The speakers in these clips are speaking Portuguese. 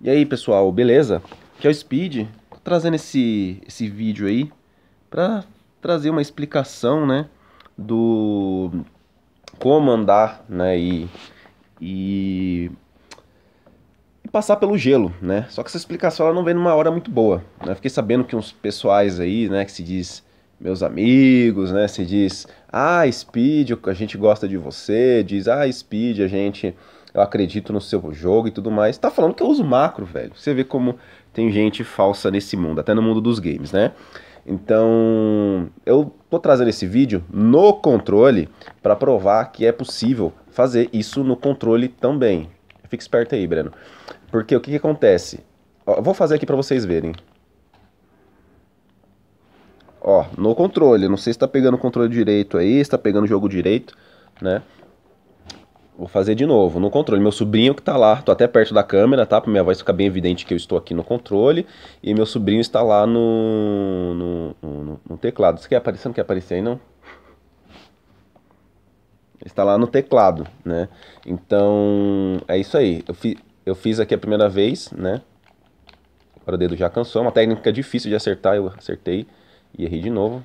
E aí pessoal, beleza? Aqui é o Speed, Tô trazendo esse, esse vídeo aí para trazer uma explicação, né, do como andar, né, e, e, e, passar pelo gelo, né? Só que essa explicação ela não vem numa hora muito boa, né? Fiquei sabendo que uns pessoais aí, né, que se diz meus amigos, né, se diz, ah, Speed, a gente gosta de você, diz, ah, Speed, a gente eu acredito no seu jogo e tudo mais. Tá falando que eu uso macro, velho. Você vê como tem gente falsa nesse mundo, até no mundo dos games, né? Então, eu tô trazendo esse vídeo no controle para provar que é possível fazer isso no controle também. Fica esperto aí, Breno. Porque o que, que acontece? Ó, vou fazer aqui para vocês verem. Ó, no controle. Não sei se tá pegando o controle direito aí, se tá pegando o jogo direito, né? Vou fazer de novo, no controle. Meu sobrinho que está lá, estou até perto da câmera, tá? Pra minha voz ficar bem evidente que eu estou aqui no controle. E meu sobrinho está lá no, no, no, no teclado. Você quer aparecer? Não quer aparecer aí, não? Está lá no teclado, né? Então, é isso aí. Eu, fi, eu fiz aqui a primeira vez, né? Agora o dedo já cansou. É uma técnica difícil de acertar, eu acertei e errei de novo.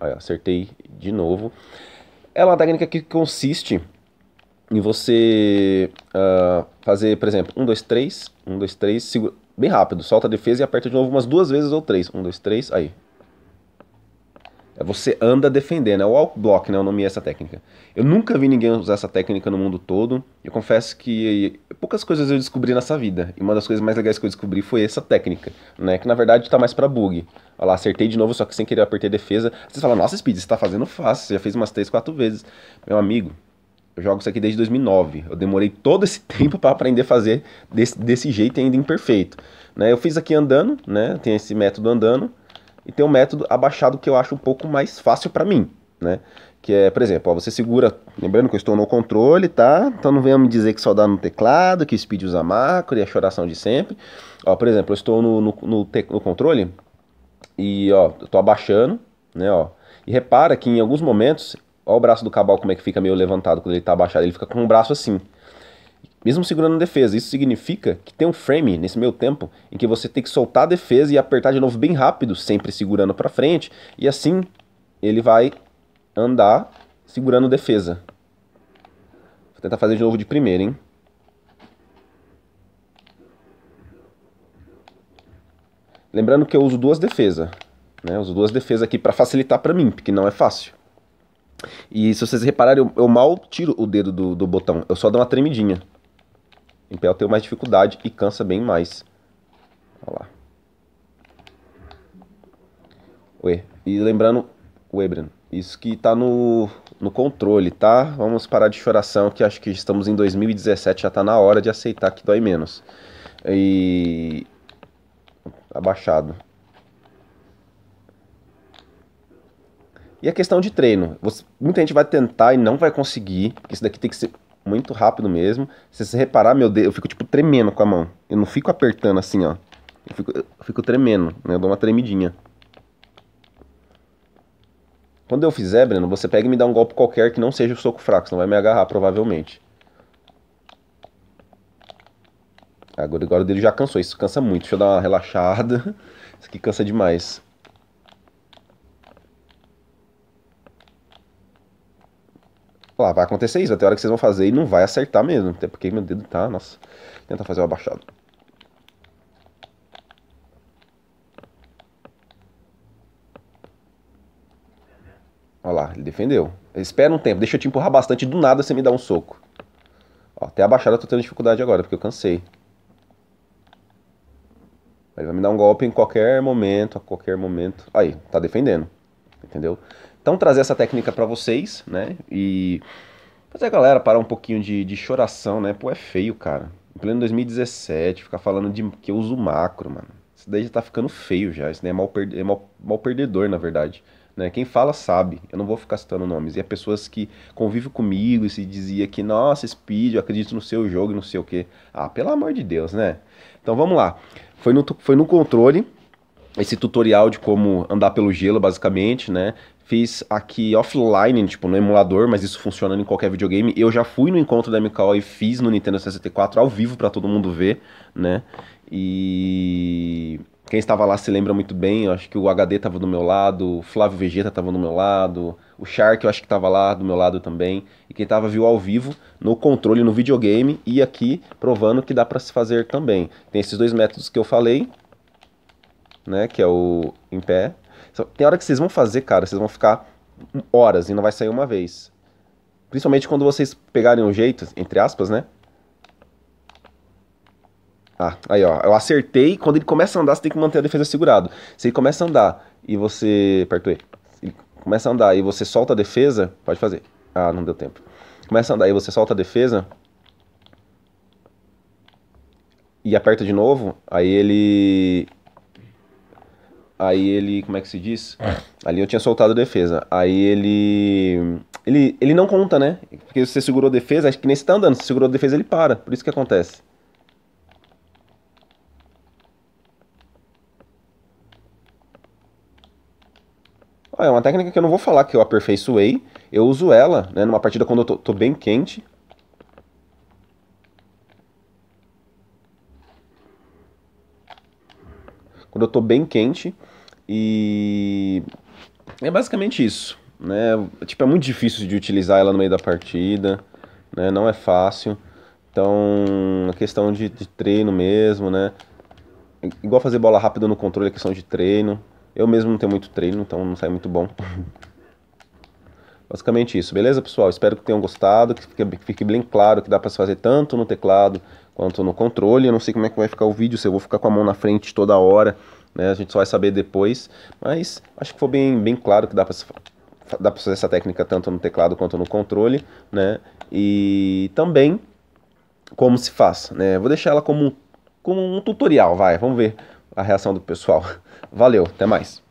Aí, acertei de novo. É uma técnica que consiste em você uh, fazer, por exemplo, 1, 2, 3, 1, 2, 3, segura, bem rápido, solta a defesa e aperta de novo umas duas vezes ou três. 1, 2, 3, aí. É, você anda defendendo, é o walk block, né? Eu nomeei essa técnica. Eu nunca vi ninguém usar essa técnica no mundo todo. Eu confesso que poucas coisas eu descobri nessa vida. E uma das coisas mais legais que eu descobri foi essa técnica, né? Que na verdade tá mais para bug. Olha lá, acertei de novo, só que sem querer apertar defesa. Você fala, nossa, Speed, você tá fazendo fácil, você já fez umas 3, 4 vezes. Meu amigo, eu jogo isso aqui desde 2009. Eu demorei todo esse tempo para aprender a fazer desse, desse jeito ainda imperfeito. Né? Eu fiz aqui andando, né? Tem esse método andando e tem um método abaixado que eu acho um pouco mais fácil para mim, né? Que é, por exemplo, ó, você segura, lembrando que eu estou no controle, tá? Então não venha me dizer que só dá no teclado, que speed usa macro e a choração de sempre. Ó, por exemplo, eu estou no, no, no, no controle e ó, eu estou abaixando, né? Ó, e repara que em alguns momentos Olha o braço do Cabal como é que fica meio levantado quando ele tá abaixado. Ele fica com o braço assim. Mesmo segurando a defesa. Isso significa que tem um frame nesse meio tempo em que você tem que soltar a defesa e apertar de novo bem rápido, sempre segurando para frente. E assim ele vai andar segurando defesa. Vou tentar fazer de novo de primeira, hein? Lembrando que eu uso duas defesas. Né? Eu uso duas defesas aqui para facilitar para mim, porque não é fácil. E se vocês repararem, eu, eu mal tiro o dedo do, do, botão, eu só dou uma tremidinha. Em pé eu tenho mais dificuldade e cansa bem mais. Olha lá. Ué, e lembrando, Webren, isso que tá no, no controle, tá? Vamos parar de choração, que acho que estamos em 2017, já tá na hora de aceitar que dói menos. E... Abaixado. E a questão de treino. Você, muita gente vai tentar e não vai conseguir, porque isso daqui tem que ser muito rápido mesmo. Se você reparar, meu dedo, eu fico tipo tremendo com a mão. Eu não fico apertando assim, ó. Eu fico, eu fico tremendo, né? Eu dou uma tremidinha. Quando eu fizer, Breno, você pega e me dá um golpe qualquer que não seja o soco fraco, senão vai me agarrar, provavelmente. Agora, ah, agora o dele já cansou, isso cansa muito. Deixa eu dar uma relaxada. Isso aqui cansa demais. lá, tipo, ah, vai acontecer isso, até a hora que vocês vão fazer e não vai acertar mesmo. Até porque meu dedo tá, nossa. tenta fazer o abaixado. Olha lá, ele defendeu. Espera um tempo, deixa eu te empurrar bastante do nada você me dá um soco. Ó, até abaixado eu tô tendo dificuldade agora, porque eu cansei. Ele vai me dar um golpe em qualquer momento, a qualquer momento. Aí, tá defendendo. Entendeu? Então trazer essa técnica para vocês, né? E fazer a galera parar um pouquinho de, de choração, né? Pô, é feio, cara. Em pleno 2017, ficar falando de que eu uso macro, mano. Isso daí já tá ficando feio já. Isso daí é mal, é mal, mal perdedor, na verdade. Né? Quem fala sabe. Eu não vou ficar citando nomes. E é pessoas que convivem comigo e se dizia que, nossa, Speed, eu acredito no seu jogo e não sei o quê. Ah, pelo amor de Deus, né? Então vamos lá. Foi no, foi no controle esse tutorial de como andar pelo gelo, basicamente, né? Fiz aqui offline, tipo, no emulador, mas isso funcionando em qualquer videogame. Eu já fui no encontro da MKO e fiz no Nintendo 64 ao vivo para todo mundo ver, né? E quem estava lá se lembra muito bem, eu acho que o HD estava do meu lado, o Flávio Vegeta estava do meu lado, o Shark eu acho que estava lá do meu lado também, e quem estava viu ao vivo no controle, no videogame, e aqui provando que dá para se fazer também. Tem esses dois métodos que eu falei, né? Que é o em pé. Tem hora que vocês vão fazer, cara, vocês vão ficar horas e não vai sair uma vez. Principalmente quando vocês pegarem o jeito, entre aspas, né? Ah, aí ó, eu acertei. Quando ele começa a andar, você tem que manter a defesa segurado. Se ele começa a andar e você. Aperto E. Ele começa a andar e você solta a defesa. Pode fazer. Ah, não deu tempo. Começa a andar e você solta a defesa. E aperta de novo. Aí ele Aí ele, como é que se diz? É. Ali eu tinha soltado defesa. Aí ele. Ele, ele não conta, né? Porque você segurou defesa, acho que nem você tá andando. Você segurou defesa, ele para. Por isso que acontece. É uma técnica que eu não vou falar que eu aperfeiçoei. Eu uso ela, né? Numa partida quando eu tô, tô bem quente. quando eu tô bem quente. E é basicamente isso, né? Tipo, é muito difícil de utilizar ela no meio da partida, né? Não é fácil. Então, a é questão de, de treino mesmo, né? Igual fazer bola rápida no controle é questão de treino. Eu mesmo não tenho muito treino, então não sai muito bom. Basicamente isso, beleza, pessoal? Espero que tenham gostado, que fique bem claro que dá para se fazer tanto no teclado quanto no controle. Eu não sei como é que vai ficar o vídeo, se eu vou ficar com a mão na frente toda hora, né? A gente só vai saber depois, mas acho que foi bem, bem claro que dá para dá para fazer essa técnica tanto no teclado quanto no controle, né? E também como se faz, né? Vou deixar ela como, como um tutorial, vai, vamos ver a reação do pessoal. Valeu, até mais.